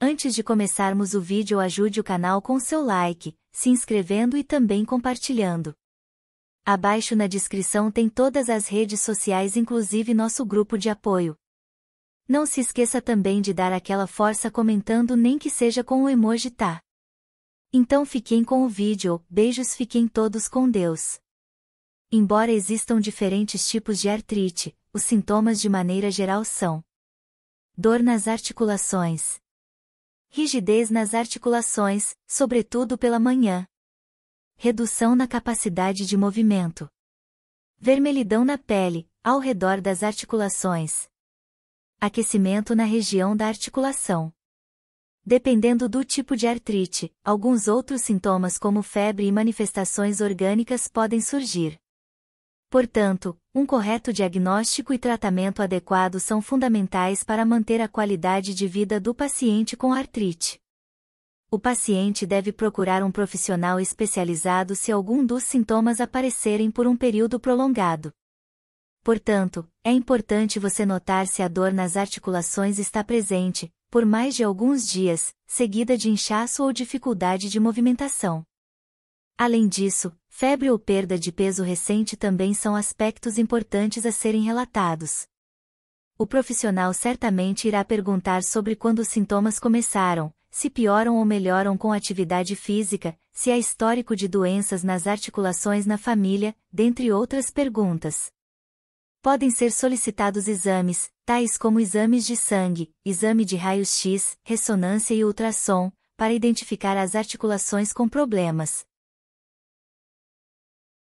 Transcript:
Antes de começarmos o vídeo ajude o canal com seu like, se inscrevendo e também compartilhando. Abaixo na descrição tem todas as redes sociais inclusive nosso grupo de apoio. Não se esqueça também de dar aquela força comentando nem que seja com o emoji tá. Então fiquem com o vídeo, beijos fiquem todos com Deus. Embora existam diferentes tipos de artrite, os sintomas de maneira geral são dor nas articulações, Rigidez nas articulações, sobretudo pela manhã. Redução na capacidade de movimento. Vermelhidão na pele, ao redor das articulações. Aquecimento na região da articulação. Dependendo do tipo de artrite, alguns outros sintomas como febre e manifestações orgânicas podem surgir. Portanto, um correto diagnóstico e tratamento adequado são fundamentais para manter a qualidade de vida do paciente com artrite. O paciente deve procurar um profissional especializado se algum dos sintomas aparecerem por um período prolongado. Portanto, é importante você notar se a dor nas articulações está presente, por mais de alguns dias, seguida de inchaço ou dificuldade de movimentação. Além disso, febre ou perda de peso recente também são aspectos importantes a serem relatados. O profissional certamente irá perguntar sobre quando os sintomas começaram, se pioram ou melhoram com atividade física, se há histórico de doenças nas articulações na família, dentre outras perguntas. Podem ser solicitados exames, tais como exames de sangue, exame de raios-x, ressonância e ultrassom, para identificar as articulações com problemas.